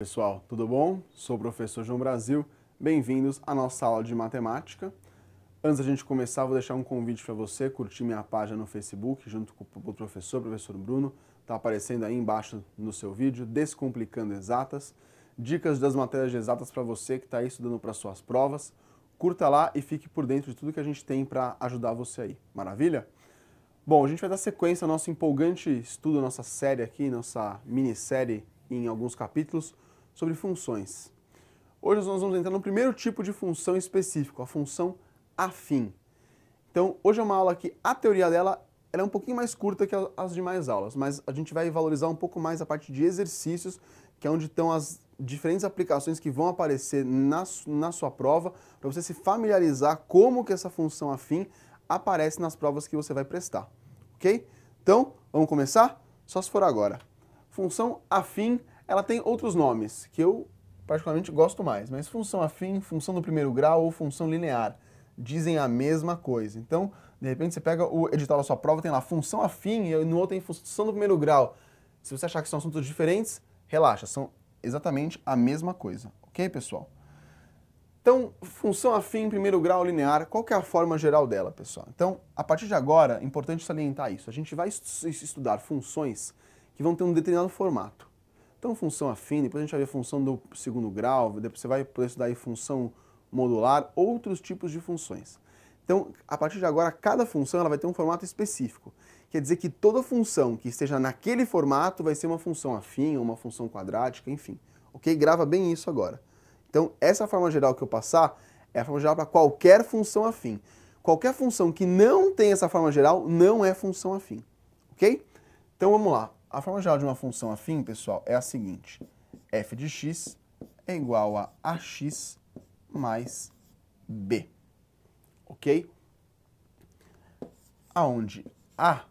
Pessoal, tudo bom? Sou o professor João Brasil, bem-vindos à nossa aula de matemática. Antes da gente começar, vou deixar um convite para você curtir minha página no Facebook, junto com o professor, professor Bruno, está aparecendo aí embaixo no seu vídeo, Descomplicando Exatas, dicas das matérias exatas para você que está estudando para suas provas. Curta lá e fique por dentro de tudo que a gente tem para ajudar você aí, maravilha? Bom, a gente vai dar sequência ao nosso empolgante estudo, nossa série aqui, nossa minissérie em alguns capítulos, sobre funções. Hoje nós vamos entrar no primeiro tipo de função específico, a função afim. Então, hoje é uma aula que a teoria dela ela é um pouquinho mais curta que as demais aulas, mas a gente vai valorizar um pouco mais a parte de exercícios, que é onde estão as diferentes aplicações que vão aparecer na, na sua prova, para você se familiarizar como que essa função afim aparece nas provas que você vai prestar, ok? Então, vamos começar? Só se for agora. Função afim ela tem outros nomes que eu particularmente gosto mais, mas função afim, função do primeiro grau ou função linear dizem a mesma coisa. Então, de repente você pega o edital da sua prova, tem lá função afim e no outro tem função do primeiro grau. Se você achar que são assuntos diferentes, relaxa, são exatamente a mesma coisa, ok, pessoal? Então, função afim, primeiro grau, linear, qual que é a forma geral dela, pessoal? Então, a partir de agora, é importante salientar isso. A gente vai estudar funções que vão ter um determinado formato. Então, função afim depois a gente vai ver função do segundo grau, depois você vai poder estudar aí função modular, outros tipos de funções. Então, a partir de agora, cada função ela vai ter um formato específico. Quer dizer que toda função que esteja naquele formato vai ser uma função afim, ou uma função quadrática, enfim. Ok? Grava bem isso agora. Então, essa é forma geral que eu passar é a forma geral para qualquer função afim. Qualquer função que não tem essa forma geral não é função afim. Ok? Então, vamos lá. A forma geral de uma função afim, pessoal, é a seguinte. f de x é igual a ax mais b. Ok? Aonde a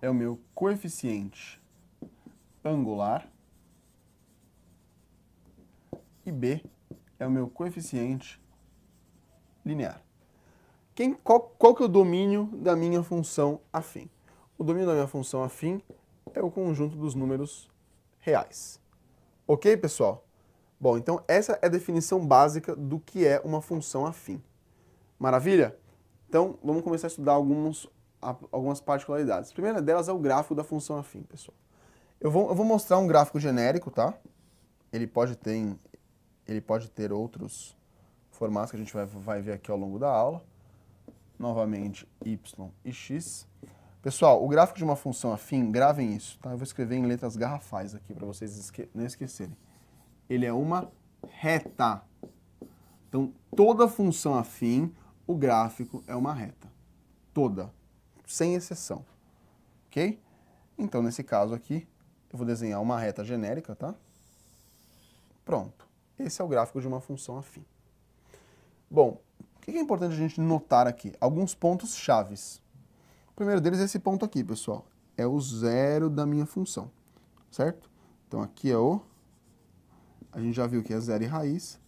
é o meu coeficiente angular e b é o meu coeficiente linear. Quem, qual, qual que é o domínio da minha função afim? O domínio da minha função afim é é o conjunto dos números reais. Ok, pessoal? Bom, então essa é a definição básica do que é uma função afim. Maravilha? Então, vamos começar a estudar alguns, algumas particularidades. A primeira delas é o gráfico da função afim, pessoal. Eu vou, eu vou mostrar um gráfico genérico, tá? Ele pode ter, ele pode ter outros formatos que a gente vai, vai ver aqui ao longo da aula. Novamente, y e x. Pessoal, o gráfico de uma função afim, gravem isso, tá? Eu vou escrever em letras garrafais aqui para vocês esque não esquecerem. Ele é uma reta. Então, toda função afim, o gráfico é uma reta. Toda, sem exceção. OK? Então, nesse caso aqui, eu vou desenhar uma reta genérica, tá? Pronto. Esse é o gráfico de uma função afim. Bom, o que é importante a gente notar aqui? Alguns pontos chaves primeiro deles é esse ponto aqui, pessoal. É o zero da minha função, certo? Então aqui é o... A gente já viu que é zero e raiz.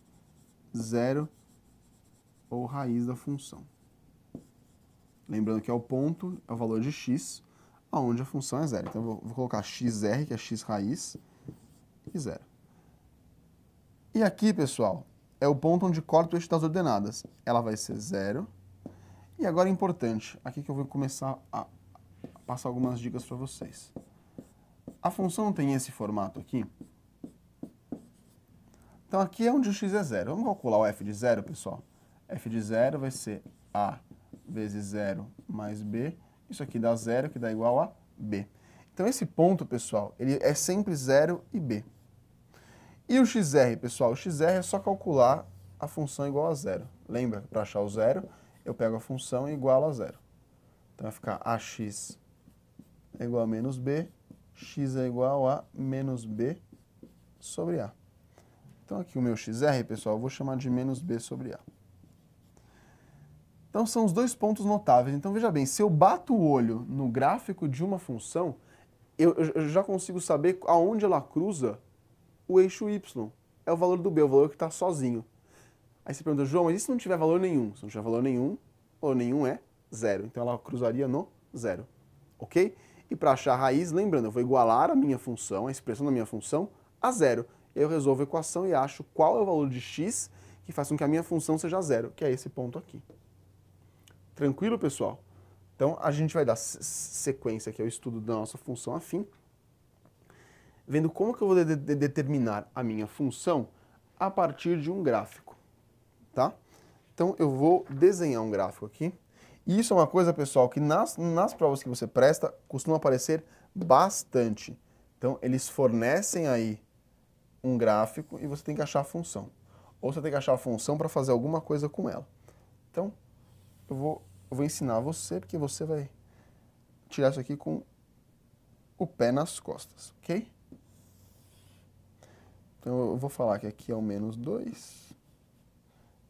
Zero ou raiz da função. Lembrando que é o ponto, é o valor de x, aonde a função é zero. Então eu vou, vou colocar xr, que é x raiz, e zero. E aqui, pessoal, é o ponto onde corta o eixo das ordenadas. Ela vai ser zero e agora é importante, aqui que eu vou começar a passar algumas dicas para vocês. A função tem esse formato aqui. Então aqui é onde o x é zero. Vamos calcular o f de zero, pessoal? f de zero vai ser a vezes zero mais b. Isso aqui dá zero, que dá igual a b. Então esse ponto, pessoal, ele é sempre zero e b. E o xr, pessoal? O xr é só calcular a função igual a zero. Lembra? Para achar o zero, eu pego a função e igualo a zero. Então vai ficar ax é igual a menos b, x é igual a menos b sobre a. Então aqui o meu xr, pessoal, eu vou chamar de menos b sobre a. Então são os dois pontos notáveis. Então veja bem, se eu bato o olho no gráfico de uma função, eu, eu já consigo saber aonde ela cruza o eixo y. É o valor do b, é o valor que está sozinho. Aí você pergunta, João, mas e se não tiver valor nenhum? Se não tiver valor nenhum, valor nenhum é zero. Então ela cruzaria no zero, ok? E para achar a raiz, lembrando, eu vou igualar a minha função, a expressão da minha função, a zero. eu resolvo a equação e acho qual é o valor de x que faz com que a minha função seja zero, que é esse ponto aqui. Tranquilo, pessoal? Então, a gente vai dar sequência aqui ao estudo da nossa função afim, vendo como que eu vou de de determinar a minha função a partir de um gráfico tá? Então eu vou desenhar um gráfico aqui. E isso é uma coisa, pessoal, que nas, nas provas que você presta costuma aparecer bastante. Então eles fornecem aí um gráfico e você tem que achar a função. Ou você tem que achar a função para fazer alguma coisa com ela. Então eu vou, eu vou ensinar você, porque você vai tirar isso aqui com o pé nas costas, ok? Então eu vou falar que aqui é o menos 2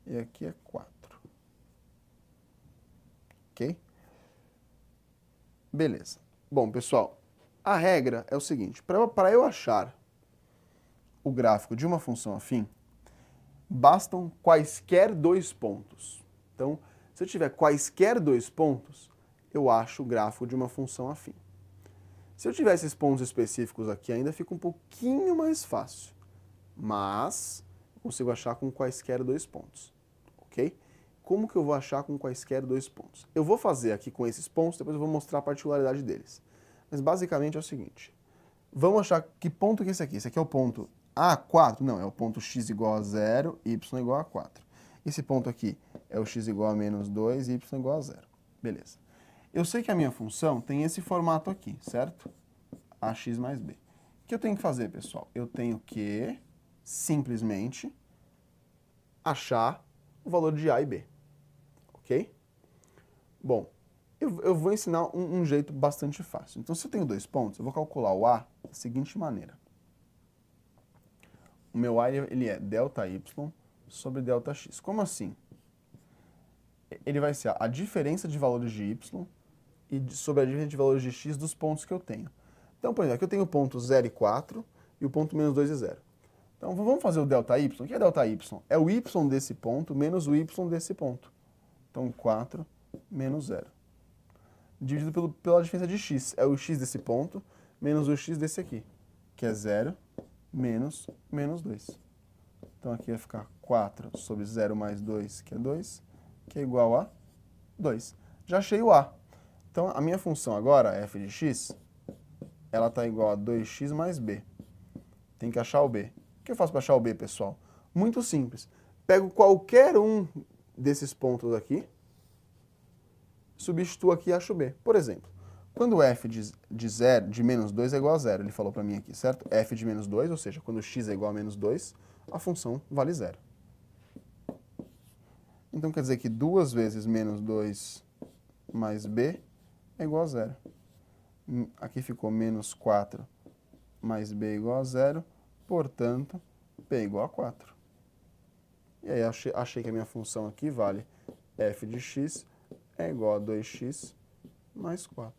e aqui é 4. Ok? Beleza. Bom, pessoal, a regra é o seguinte, para eu achar o gráfico de uma função afim, bastam quaisquer dois pontos. Então, se eu tiver quaisquer dois pontos, eu acho o gráfico de uma função afim. Se eu tiver esses pontos específicos aqui, ainda fica um pouquinho mais fácil. Mas, eu consigo achar com quaisquer dois pontos ok? Como que eu vou achar com quaisquer dois pontos? Eu vou fazer aqui com esses pontos, depois eu vou mostrar a particularidade deles. Mas basicamente é o seguinte, vamos achar que ponto que é esse aqui? Esse aqui é o ponto A4? Não, é o ponto x igual a zero, y igual a 4. Esse ponto aqui é o x igual a menos 2 y igual a zero. Beleza. Eu sei que a minha função tem esse formato aqui, certo? ax mais b. O que eu tenho que fazer, pessoal? Eu tenho que simplesmente achar o valor de A e B. Ok? Bom, eu, eu vou ensinar um, um, jeito bastante fácil. Então, se eu tenho dois pontos, eu vou calcular o A da seguinte maneira. O meu A ele é ΔY sobre ΔX. Como assim? Ele vai ser a diferença de valores de Y e sobre a diferença de valores de X dos pontos que eu tenho. Então, por exemplo, aqui eu tenho o ponto 0 e 4 e o ponto menos 2 e 0. Então vamos fazer o delta y. O que é delta y? É o y desse ponto menos o y desse ponto. Então 4 menos 0. Dividido pelo, pela diferença de x. É o x desse ponto menos o x desse aqui, que é 0 menos menos 2. Então aqui vai ficar 4 sobre 0 mais 2, que é 2, que é igual a 2. Já achei o a. Então a minha função agora, f de x, ela está igual a 2x mais b. Tem que achar o b. O que eu faço para achar o B, pessoal? Muito simples. Pego qualquer um desses pontos aqui, substituo aqui e acho B. Por exemplo, quando f de, de, zero, de menos 2 é igual a zero, ele falou para mim aqui, certo? f de menos 2, ou seja, quando x é igual a menos 2, a função vale zero. Então quer dizer que 2 vezes menos 2 mais b é igual a zero. Hum, aqui ficou menos 4 mais b é igual a zero portanto, P igual a 4. E aí achei, achei que a minha função aqui vale f de x é igual a 2x mais 4.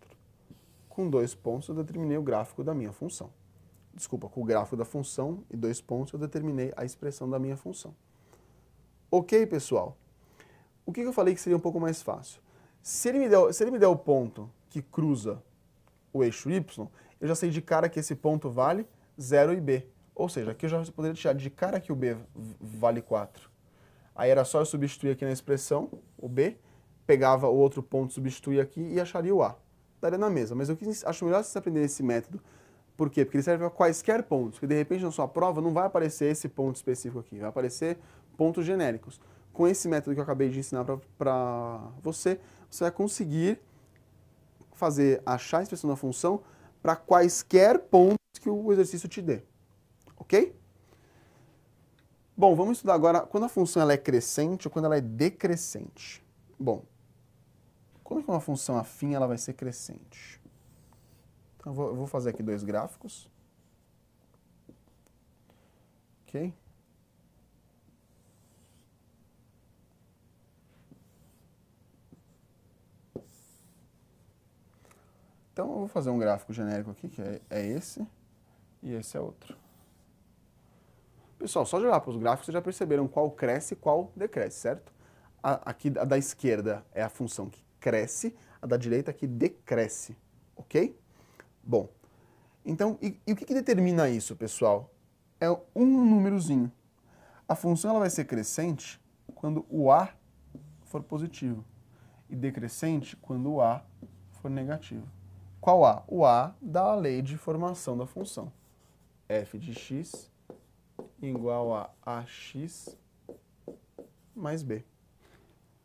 Com dois pontos eu determinei o gráfico da minha função. Desculpa, com o gráfico da função e dois pontos eu determinei a expressão da minha função. Ok, pessoal? O que eu falei que seria um pouco mais fácil? Se ele me der, se ele me der o ponto que cruza o eixo y, eu já sei de cara que esse ponto vale 0 e b. Ou seja, aqui eu já poderia tirar de cara que o B vale 4. Aí era só eu substituir aqui na expressão o B, pegava o outro ponto, substituía aqui e acharia o A. Daria na mesma, mas eu quis, acho melhor vocês aprenderem esse método. Por quê? Porque ele serve para quaisquer pontos, que de repente na sua prova não vai aparecer esse ponto específico aqui, vai aparecer pontos genéricos. Com esse método que eu acabei de ensinar para você, você vai conseguir fazer achar a expressão da função para quaisquer pontos que o exercício te dê ok? Bom, vamos estudar agora quando a função ela é crescente ou quando ela é decrescente. Bom, como que uma função afim ela vai ser crescente? Então, eu vou, eu vou fazer aqui dois gráficos. Ok? Então, eu vou fazer um gráfico genérico aqui, que é, é esse, e esse é outro. Pessoal, só de olhar para os gráficos, vocês já perceberam qual cresce e qual decresce, certo? A, aqui a da esquerda é a função que cresce, a da direita que decresce, ok? Bom, então, e, e o que, que, determina isso, pessoal? É um númerozinho. A função ela vai ser crescente quando o A for positivo e decrescente quando o A for negativo. Qual A? O A da lei de formação da função. f de x igual a ax mais b.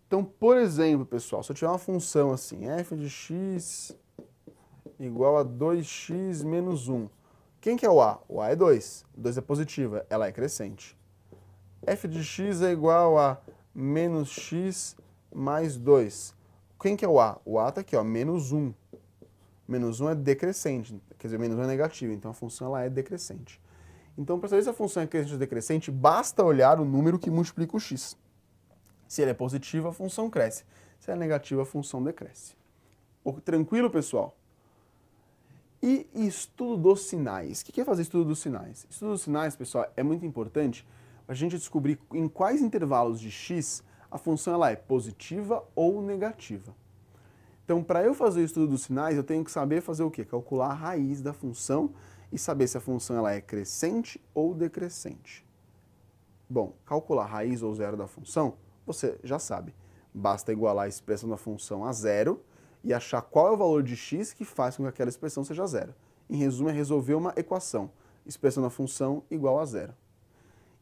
Então, por exemplo, pessoal, se eu tiver uma função assim, f de x igual a 2x menos 1, quem que é o a? O a é 2, 2 é positiva, ela é crescente. f de x é igual a menos x mais 2. Quem que é o a? O a está aqui, ó, menos 1. Menos 1 é decrescente, quer dizer, menos 1 é negativo, então a função ela é decrescente. Então, para saber se a função é crescente ou decrescente, basta olhar o número que multiplica o x. Se ele é positivo, a função cresce. Se é negativa, a função decresce. Tranquilo, pessoal? E estudo dos sinais. O que é fazer estudo dos sinais? Estudo dos sinais, pessoal, é muito importante para a gente descobrir em quais intervalos de x a função ela é positiva ou negativa. Então, para eu fazer o estudo dos sinais, eu tenho que saber fazer o quê? Calcular a raiz da função e saber se a função ela é crescente ou decrescente. Bom, calcular raiz ou zero da função, você já sabe. Basta igualar a expressão da função a zero e achar qual é o valor de x que faz com que aquela expressão seja zero. Em resumo, é resolver uma equação, expressão da função igual a zero.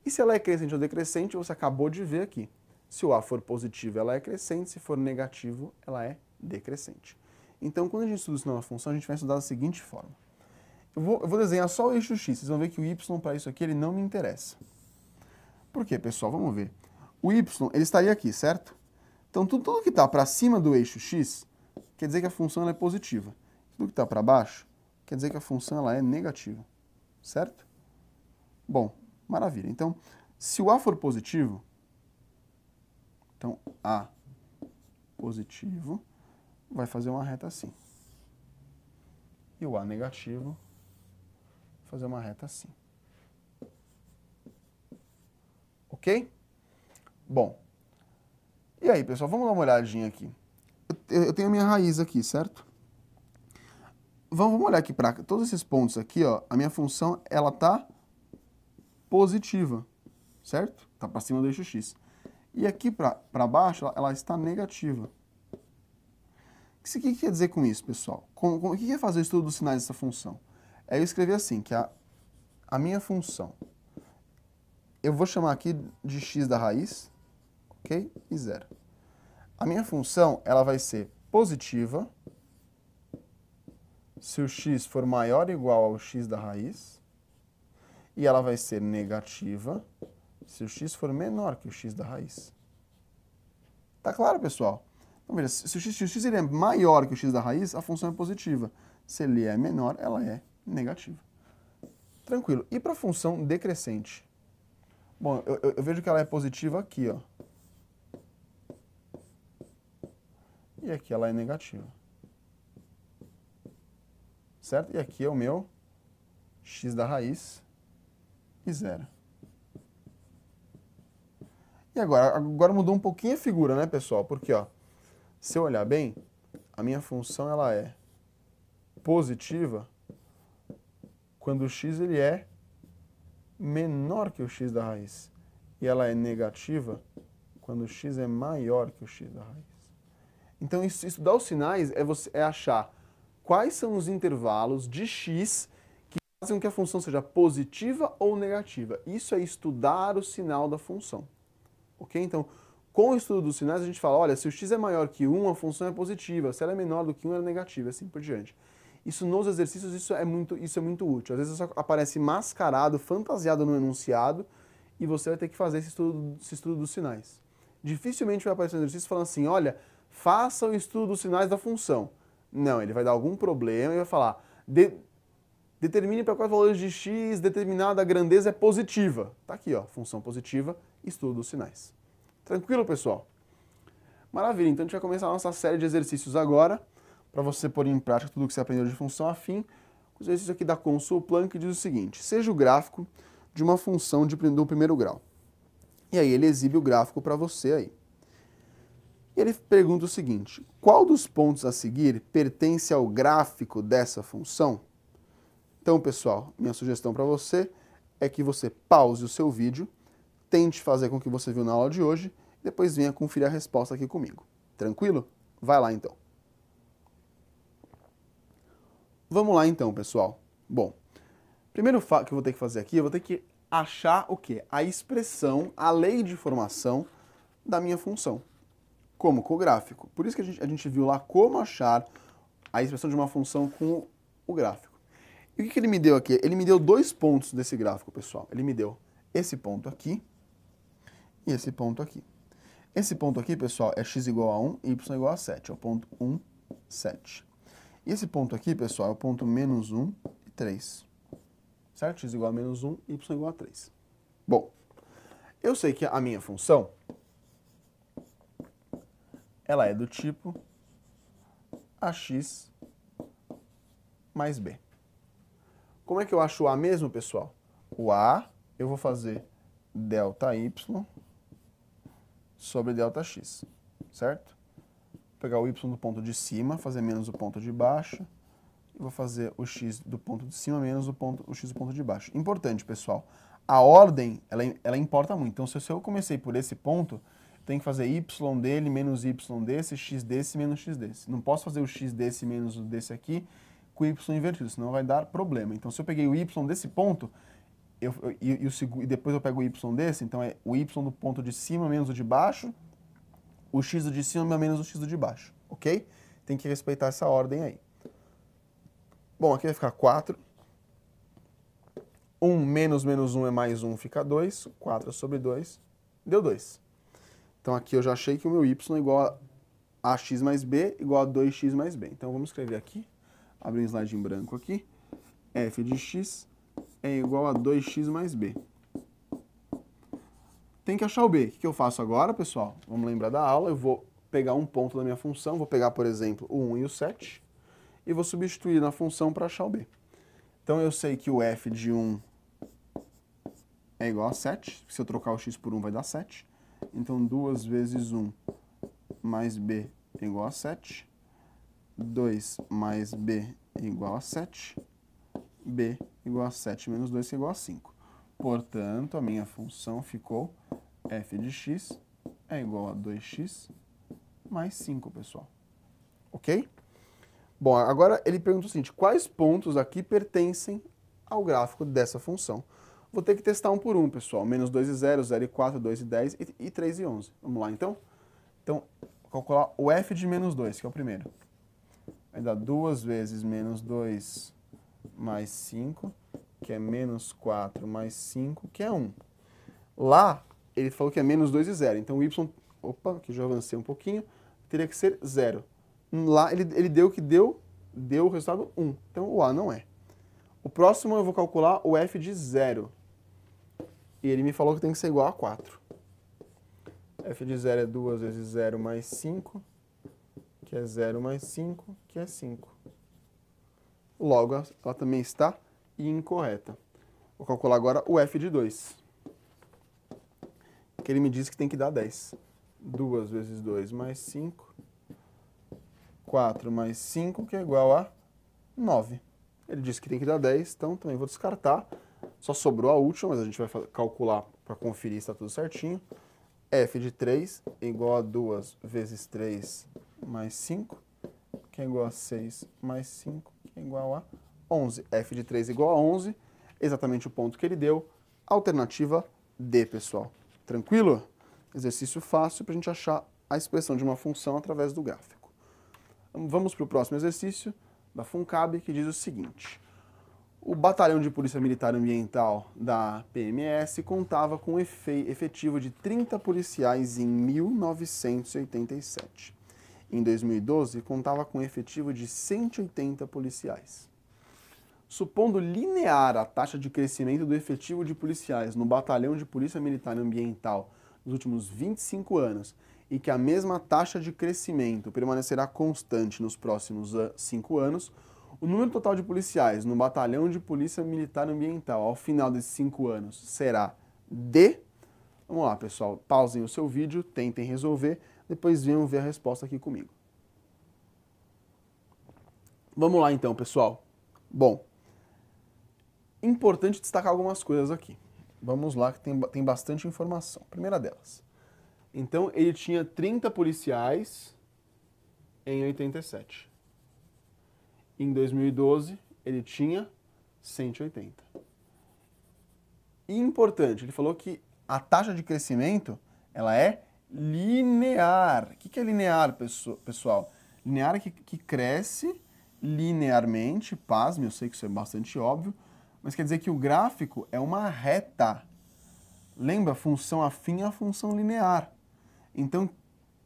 E se ela é crescente ou decrescente, você acabou de ver aqui. Se o a for positivo, ela é crescente, se for negativo, ela é decrescente. Então, quando a gente estuda o numa da função, a gente vai estudar da seguinte forma. Eu vou, eu vou desenhar só o eixo X, vocês vão ver que o Y para isso aqui ele não me interessa. Por quê, pessoal? Vamos ver. O Y ele estaria aqui, certo? Então tudo, tudo que está para cima do eixo X quer dizer que a função é positiva. Tudo que está para baixo quer dizer que a função ela é negativa, certo? Bom, maravilha. Então, se o A for positivo, então A positivo vai fazer uma reta assim. E o A negativo fazer uma reta assim. Ok? Bom. E aí, pessoal, vamos dar uma olhadinha aqui. Eu, eu tenho a minha raiz aqui, certo? Vamos, vamos olhar aqui para todos esses pontos aqui, ó. A minha função, ela está positiva, certo? Tá para cima do eixo x. E aqui para baixo, ela, ela, está negativa. O que, que quer dizer com isso, pessoal? o que quer fazer o estudo dos sinais dessa função? Aí eu escrevi assim, que a, a minha função, eu vou chamar aqui de x da raiz, ok? E zero. A minha função, ela vai ser positiva se o x for maior ou igual ao x da raiz, e ela vai ser negativa se o x for menor que o x da raiz. Tá claro, pessoal? Então, veja, se o x, se o x ele é maior que o x da raiz, a função é positiva. Se ele é menor, ela é negativa. Tranquilo. E para a função decrescente? Bom, eu, eu, eu, vejo que ela é positiva aqui, ó. E aqui ela é negativa. Certo? E aqui é o meu x da raiz e zero. E agora? Agora mudou um pouquinho a figura, né, pessoal? Porque, ó, se eu olhar bem, a minha função ela é positiva quando o x ele é menor que o x da raiz. E ela é negativa quando o x é maior que o x da raiz. Então, isso, estudar os sinais é, você, é achar quais são os intervalos de x que fazem com que a função seja positiva ou negativa. Isso é estudar o sinal da função. Ok? Então, com o estudo dos sinais, a gente fala, olha, se o x é maior que 1, a função é positiva. Se ela é menor do que 1, ela é negativa, assim por diante. Isso nos exercícios isso é muito, isso é muito útil. Às vezes aparece mascarado, fantasiado no enunciado e você vai ter que fazer esse estudo, esse estudo dos sinais. Dificilmente vai aparecer um exercício falando assim, olha, faça o estudo dos sinais da função. Não, ele vai dar algum problema e vai falar, de, determine para quais valores de x determinada grandeza é positiva. Tá aqui, ó, função positiva, estudo dos sinais. Tranquilo, pessoal? Maravilha, então a gente vai começar a nossa série de exercícios agora para você pôr em prática tudo o que você aprendeu de função afim, o exercício aqui da Consul Planck diz o seguinte, seja o gráfico de uma função de, do primeiro grau. E aí ele exibe o gráfico para você aí. E ele pergunta o seguinte, qual dos pontos a seguir pertence ao gráfico dessa função? Então, pessoal, minha sugestão para você é que você pause o seu vídeo, tente fazer com o que você viu na aula de hoje, depois venha conferir a resposta aqui comigo. Tranquilo? Vai lá então. Vamos lá então, pessoal. Bom, primeiro que eu vou ter que fazer aqui, eu vou ter que achar o quê? A expressão, a lei de formação da minha função. Como? Com o gráfico. Por isso que a gente, a gente viu lá como achar a expressão de uma função com o, o gráfico. E o que, que ele me deu aqui? Ele me deu dois pontos desse gráfico, pessoal. Ele me deu esse ponto aqui e esse ponto aqui. Esse ponto aqui, pessoal, é x igual a 1 e y igual a 7. É o ponto 1, 7. E esse ponto aqui, pessoal, é o ponto menos 1 e 3. Certo? x igual a menos 1, y igual a 3. Bom, eu sei que a minha função ela é do tipo ax mais b. Como é que eu acho o a mesmo, pessoal? O a eu vou fazer delta y sobre delta x, certo? pegar o y do ponto de cima, fazer menos o ponto de baixo, e vou fazer o x do ponto de cima menos o, ponto, o x do ponto de baixo. Importante, pessoal, a ordem, ela, ela importa muito. Então, se eu, comecei por esse ponto, tem que fazer y dele menos y desse, x desse menos x desse. Não posso fazer o x desse menos o desse aqui com o y invertido, senão vai dar problema. Então, se eu peguei o y desse ponto, eu, eu, eu e, depois eu pego o y desse, então é o y do ponto de cima menos o de baixo, o x do de cima menos o x do de baixo, ok? Tem que respeitar essa ordem aí. Bom, aqui vai ficar 4. 1 menos menos 1 é mais 1, fica 2. 4 sobre 2, deu 2. Então aqui eu já achei que o meu y é igual a x mais b igual a 2x mais b. Então vamos escrever aqui, abrir um slide em branco aqui. f de x é igual a 2x mais b tem que achar o b. O que eu faço agora, pessoal? Vamos lembrar da aula, eu vou pegar um ponto da minha função, vou pegar, por exemplo, o 1 e o 7, e vou substituir na função para achar o b. Então eu sei que o f de 1 é igual a 7, se eu trocar o x por 1 vai dar 7. Então 2 vezes 1 mais b é igual a 7. 2 mais b é igual a 7. b é igual a 7 menos 2 que é igual a 5. Portanto, a minha função ficou f de x é igual a 2x mais 5, pessoal. Ok? Bom, agora ele pergunta o seguinte, quais pontos aqui pertencem ao gráfico dessa função? Vou ter que testar um por um, pessoal. Menos 2 e 0, 0 e 4, 2 e 10 e 3 e 11. Vamos lá, então? Então, calcular o f de menos 2, que é o primeiro. Vai dar 2 vezes menos 2 mais 5, que é menos 4 mais 5, que é 1. Lá, ele falou que é menos 2 e 0. Então o y, opa, que já avancei um pouquinho, teria que ser 0. Lá ele, ele deu o que deu, deu o resultado 1. Um. Então o A não é. O próximo eu vou calcular o f de 0. E ele me falou que tem que ser igual a 4. f de 0 é 2 vezes 0 mais 5, que é 0 mais 5, que é 5. Logo, ela também está incorreta. Vou calcular agora o f de 2 que ele me disse que tem que dar 10. 2 vezes 2 mais 5. 4 mais 5, que é igual a 9. Ele disse que tem que dar 10, então também vou descartar. Só sobrou a última, mas a gente vai calcular para conferir se está tudo certinho. f de 3 é igual a 2 vezes 3 mais 5, que é igual a 6 mais 5, que é igual a 11. f de 3 é igual a 11, exatamente o ponto que ele deu. Alternativa D, pessoal. Tranquilo? Exercício fácil para a gente achar a expressão de uma função através do gráfico. Vamos para o próximo exercício da FUNCAB, que diz o seguinte. O Batalhão de Polícia Militar Ambiental da PMS contava com um efetivo de 30 policiais em 1987. Em 2012, contava com um efetivo de 180 policiais. Supondo linear a taxa de crescimento do efetivo de policiais no Batalhão de Polícia Militar e Ambiental nos últimos 25 anos e que a mesma taxa de crescimento permanecerá constante nos próximos 5 anos, o número total de policiais no Batalhão de Polícia Militar e Ambiental ao final desses 5 anos será de. Vamos lá, pessoal, pausem o seu vídeo, tentem resolver, depois venham ver a resposta aqui comigo. Vamos lá então, pessoal. Bom, importante destacar algumas coisas aqui. Vamos lá, que tem, tem bastante informação. Primeira delas. Então, ele tinha 30 policiais em 87. Em 2012, ele tinha 180. E importante, ele falou que a taxa de crescimento ela é linear. O que é linear, pessoal? Linear é que, que cresce linearmente, pasme, eu sei que isso é bastante óbvio, mas quer dizer que o gráfico é uma reta. Lembra? Função afim é a função linear. Então,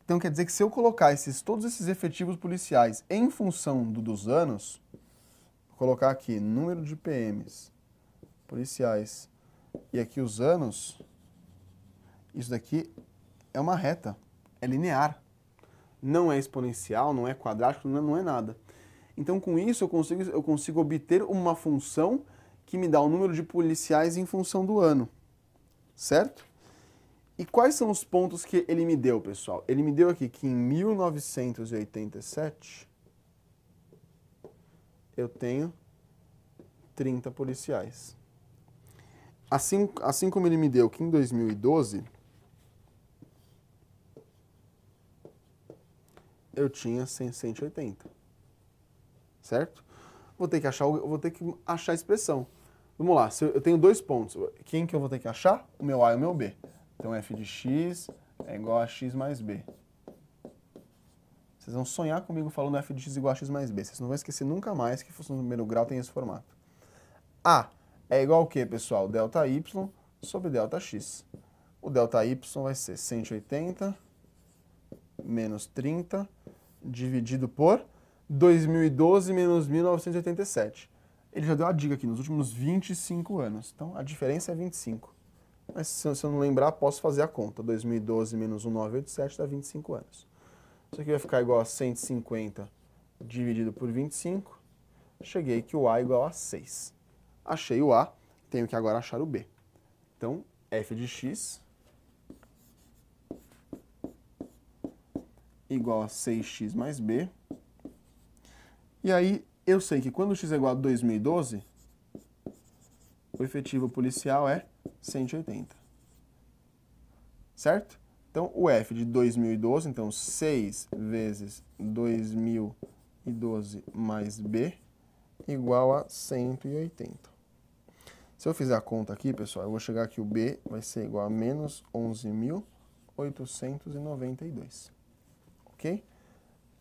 então quer dizer que se eu colocar esses, todos esses efetivos policiais em função do, dos anos, vou colocar aqui número de PMs policiais e aqui os anos, isso daqui é uma reta, é linear. Não é exponencial, não é quadrático, não é, não é nada. Então com isso eu consigo, eu consigo obter uma função que me dá o número de policiais em função do ano, certo? E quais são os pontos que ele me deu, pessoal? Ele me deu aqui que em 1987 eu tenho 30 policiais. Assim, assim como ele me deu que em 2012 eu tinha 180. Certo? Vou ter que achar, vou ter que achar a expressão. Vamos lá, eu tenho dois pontos. Quem que eu vou ter que achar? O meu A e o meu B. Então f de x é igual a x mais b. Vocês vão sonhar comigo falando f de x igual a x mais b. Vocês não vão esquecer nunca mais que função do primeiro grau tem esse formato. A é igual ao quê, pessoal? Delta y sobre delta x. O delta y vai ser 180 menos 30 dividido por 2012 menos 1987. Ele já deu a dica aqui, nos últimos 25 anos. Então, a diferença é 25. Mas se, se eu não lembrar, posso fazer a conta. 2012 menos 1987 dá 25 anos. Isso aqui vai ficar igual a 150 dividido por 25. Cheguei que o A é igual a 6. Achei o A, tenho que agora achar o B. Então, f de x igual a 6x mais b. E aí, eu sei que quando x é igual a 2012, o efetivo policial é 180. Certo? Então, o F de 2012, então 6 vezes 2012 mais B, igual a 180. Se eu fizer a conta aqui, pessoal, eu vou chegar que o B vai ser igual a menos 11.892. Ok?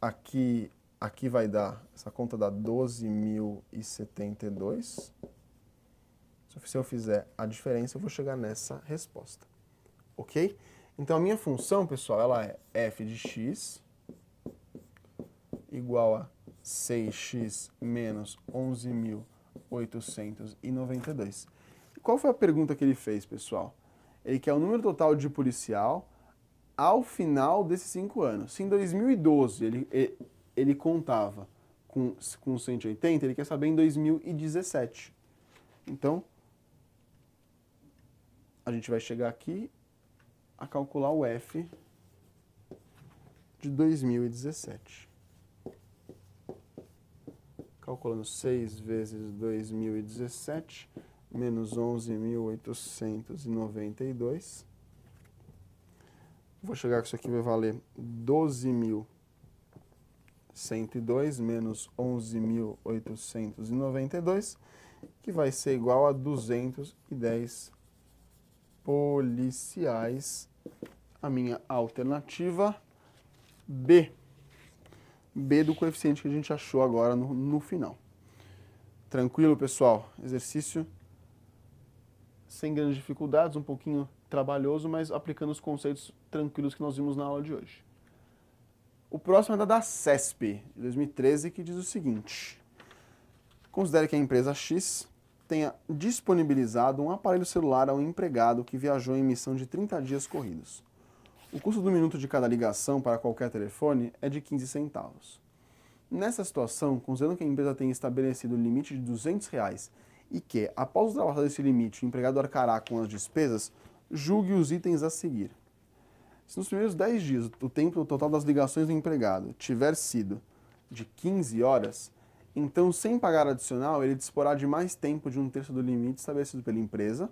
Aqui Aqui vai dar, essa conta dá 12.072. Se eu fizer a diferença, eu vou chegar nessa resposta. Ok? Então, a minha função, pessoal, ela é f de x igual a 6x menos 11.892. E qual foi a pergunta que ele fez, pessoal? Ele quer o número total de policial ao final desses 5 anos. Se em 2012 ele, ele contava com, com 180, ele quer saber em 2017. Então, a gente vai chegar aqui a calcular o F de 2017. Calculando 6 vezes 2017, menos 11.892. Vou chegar que isso aqui vai valer 12.000. 102 menos 11.892, que vai ser igual a 210 policiais. A minha alternativa B. B do coeficiente que a gente achou agora no, no final. Tranquilo, pessoal? Exercício sem grandes dificuldades, um pouquinho trabalhoso, mas aplicando os conceitos tranquilos que nós vimos na aula de hoje. O próximo é da, da CESP, de 2013, que diz o seguinte. Considere que a empresa X tenha disponibilizado um aparelho celular a um empregado que viajou em missão de 30 dias corridos. O custo do minuto de cada ligação para qualquer telefone é de 15 centavos. Nessa situação, considerando que a empresa tenha estabelecido o limite de 200 reais e que, após ultrapassar esse limite, o empregado arcará com as despesas, julgue os itens a seguir. Se nos primeiros 10 dias o tempo total das ligações do empregado tiver sido de 15 horas, então, sem pagar adicional, ele disporá de mais tempo de um terço do limite estabelecido pela empresa.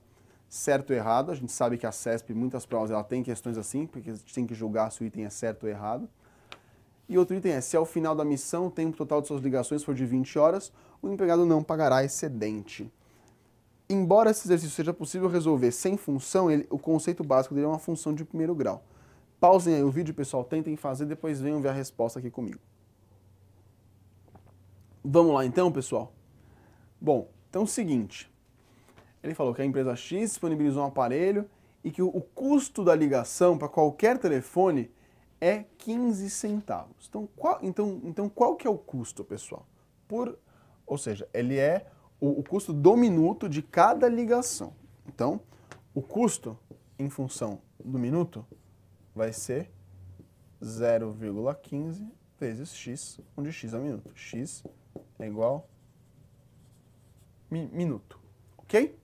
Certo ou errado, a gente sabe que a CESP, muitas provas, ela tem questões assim, porque a gente tem que julgar se o item é certo ou errado. E outro item é, se ao final da missão o tempo total de suas ligações for de 20 horas, o empregado não pagará excedente. Embora esse exercício seja possível resolver sem função, ele, o conceito básico dele é uma função de primeiro grau. Pausem aí o vídeo, pessoal, tentem fazer, depois venham ver a resposta aqui comigo. Vamos lá então, pessoal? Bom, então é o seguinte. Ele falou que a empresa X disponibilizou um aparelho e que o custo da ligação para qualquer telefone é 15 centavos. Então qual, então, então, qual que é o custo, pessoal? Por, ou seja, ele é o, o custo do minuto de cada ligação. Então, o custo em função do minuto vai ser 0,15 vezes x, onde x é o minuto. x é igual mi minuto, ok?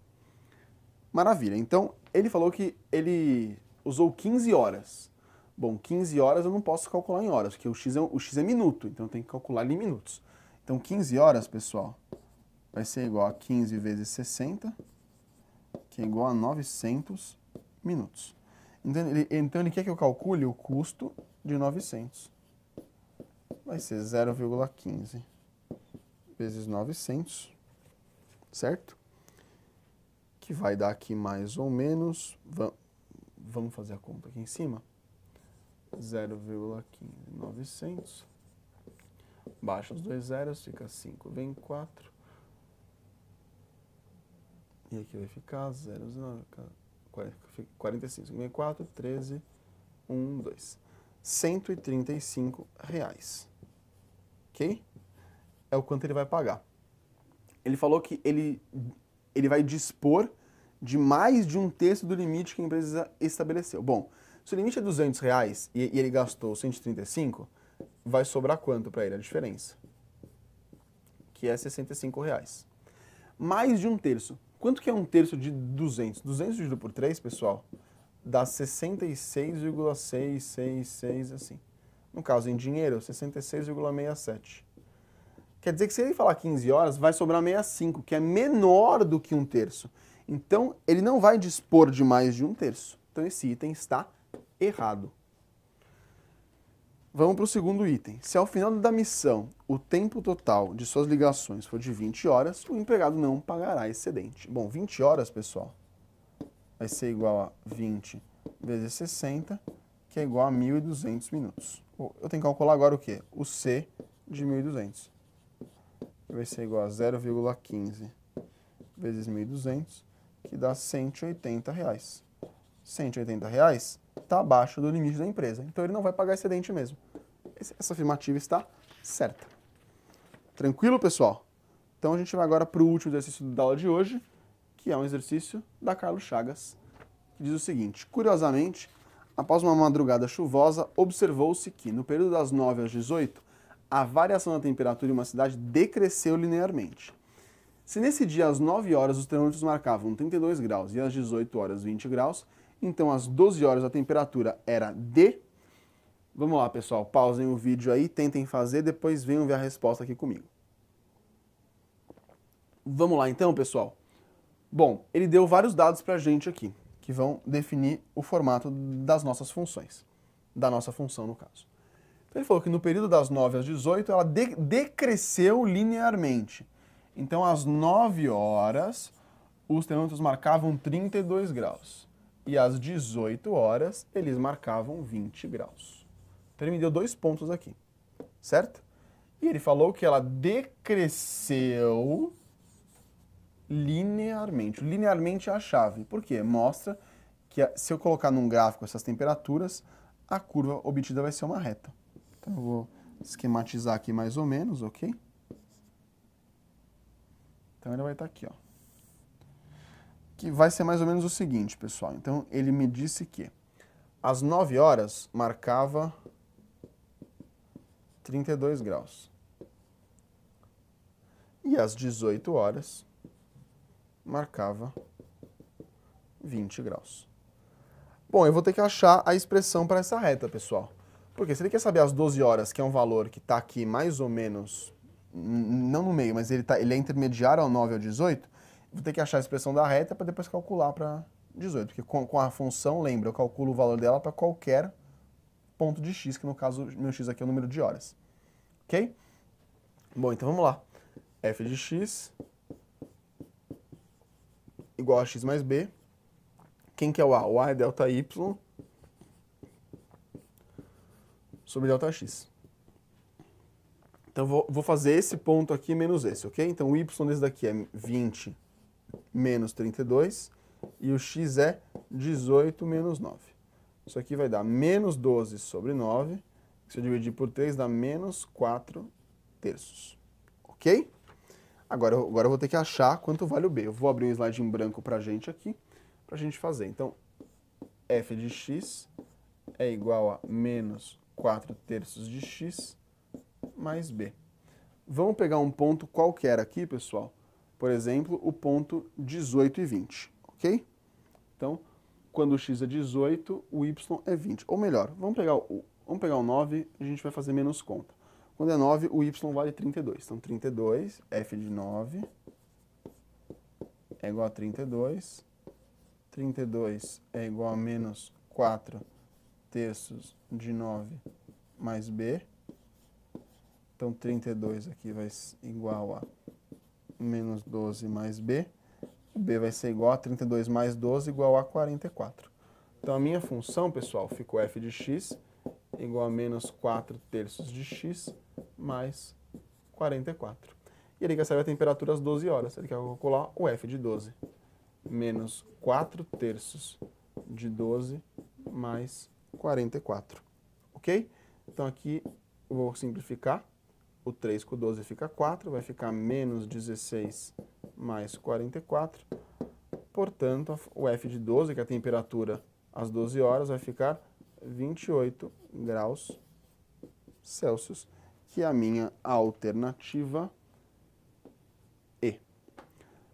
Maravilha. Então, ele falou que ele usou 15 horas. Bom, 15 horas eu não posso calcular em horas, porque o x é, o x é minuto, então tem que calcular em minutos. Então, 15 horas, pessoal, vai ser igual a 15 vezes 60, que é igual a 900 minutos. Ele, então ele quer que eu calcule o custo de 900. Vai ser 0,15 vezes 900, certo? Que vai dar aqui mais ou menos, vamos fazer a conta aqui em cima, 0,15, 900, baixa os dois zeros, fica 5, vem 4, e aqui vai ficar 0,9, 45, 64, 13, 1, 2. 135 reais. Ok? É o quanto ele vai pagar. Ele falou que ele, ele vai dispor de mais de um terço do limite que a empresa estabeleceu. Bom, se o limite é 200 reais e, e ele gastou 135, vai sobrar quanto para ele? A diferença. Que é 65 reais. Mais de um terço. Quanto que é um terço de 200? 200 dividido por 3, pessoal, dá 66,666 assim. No caso, em dinheiro, 66,67. Quer dizer que se ele falar 15 horas, vai sobrar 65, que é menor do que um terço. Então, ele não vai dispor de mais de um terço. Então, esse item está errado. Vamos para o segundo item. Se ao final da missão o tempo total de suas ligações for de 20 horas, o empregado não pagará excedente. Bom, 20 horas, pessoal, vai ser igual a 20 vezes 60, que é igual a 1.200 minutos. Eu tenho que calcular agora o quê? O C de 1.200. Vai ser igual a 0,15 vezes 1.200, que dá 180 reais. 180 reais está abaixo do limite da empresa. Então ele não vai pagar excedente mesmo. Essa afirmativa está certa. Tranquilo, pessoal? Então a gente vai agora para o último exercício da aula de hoje, que é um exercício da Carlos Chagas, que diz o seguinte: curiosamente, após uma madrugada chuvosa, observou-se que, no período das 9 às 18, a variação da temperatura em uma cidade decresceu linearmente. Se nesse dia às 9 horas os termômetros marcavam 32 graus e às 18 horas 20 graus, então, às 12 horas, a temperatura era D. Vamos lá, pessoal, pausem o vídeo aí, tentem fazer, depois venham ver a resposta aqui comigo. Vamos lá, então, pessoal. Bom, ele deu vários dados para a gente aqui, que vão definir o formato das nossas funções. Da nossa função, no caso. Então, ele falou que no período das 9 às 18, ela de decresceu linearmente. Então, às 9 horas, os termômetros marcavam 32 graus e às 18 horas eles marcavam 20 graus. Então ele me deu dois pontos aqui, certo? E ele falou que ela decresceu linearmente. Linearmente é a chave. Por quê? Mostra que ah, se eu colocar num gráfico essas temperaturas, a curva obtida vai ser uma reta. Então eu vou esquematizar aqui mais ou menos, ok? Então ela vai estar aqui, ó que vai ser mais ou menos o seguinte, pessoal. Então, ele me disse que às 9 horas marcava 32 graus. E às 18 horas marcava 20 graus. Bom, eu vou ter que achar a expressão para essa reta, pessoal. Porque se ele quer saber às 12 horas, que é um valor que está aqui mais ou menos, não no meio, mas ele, tá, ele é intermediário ao 9 ao 18, vou ter que achar a expressão da reta para depois calcular para 18, porque com, com, a função, lembra, eu calculo o valor dela para qualquer ponto de x, que no caso, meu x aqui é o número de horas. Ok? Bom, então vamos lá. f de x igual a x mais b. Quem que é o a? O a é delta y sobre delta x. Então, vou, vou fazer esse ponto aqui menos esse, ok? Então, o y desse daqui é 20 menos 32 e o x é 18 menos 9. Isso aqui vai dar menos 12 sobre 9, se eu dividir por 3 dá menos 4 terços, ok? Agora, agora eu vou ter que achar quanto vale o b. Eu vou abrir um slide em branco para a gente aqui, para a gente fazer. Então, f de x é igual a menos 4 terços de x mais b. Vamos pegar um ponto qualquer aqui, pessoal, por exemplo, o ponto 18 e 20, ok? Então, quando o x é 18, o y é 20. Ou melhor, vamos pegar o, vamos pegar o 9, a gente vai fazer menos conta. Quando é 9, o y vale 32. Então, 32, f de 9, é igual a 32. 32 é igual a menos 4 terços de 9 mais b. Então, 32 aqui vai igual a menos 12 mais b, b vai ser igual a 32 mais 12 igual a 44. Então a minha função, pessoal, ficou f de x igual a menos 4 terços de x mais 44. E ele quer saber a temperatura às 12 horas. Ele quer calcular o f de 12. Menos 4 terços de 12 mais 44. Ok? Então aqui eu vou simplificar o 3 com 12 fica 4, vai ficar menos 16 mais 44. Portanto, o F de 12, que é a temperatura às 12 horas, vai ficar 28 graus Celsius, que é a minha alternativa E.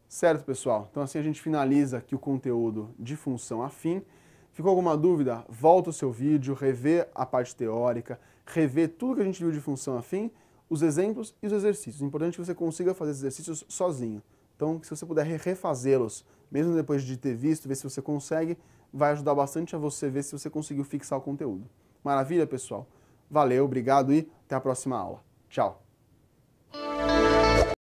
Certo, pessoal? Então assim a gente finaliza aqui o conteúdo de função afim. Ficou alguma dúvida? Volta o seu vídeo, revê a parte teórica, revê tudo que a gente viu de função afim os exemplos e os exercícios. É importante que você consiga fazer exercícios sozinho. Então, se você puder refazê-los, mesmo depois de ter visto, ver se você consegue, vai ajudar bastante a você ver se você conseguiu fixar o conteúdo. Maravilha, pessoal? Valeu, obrigado e até a próxima aula. Tchau!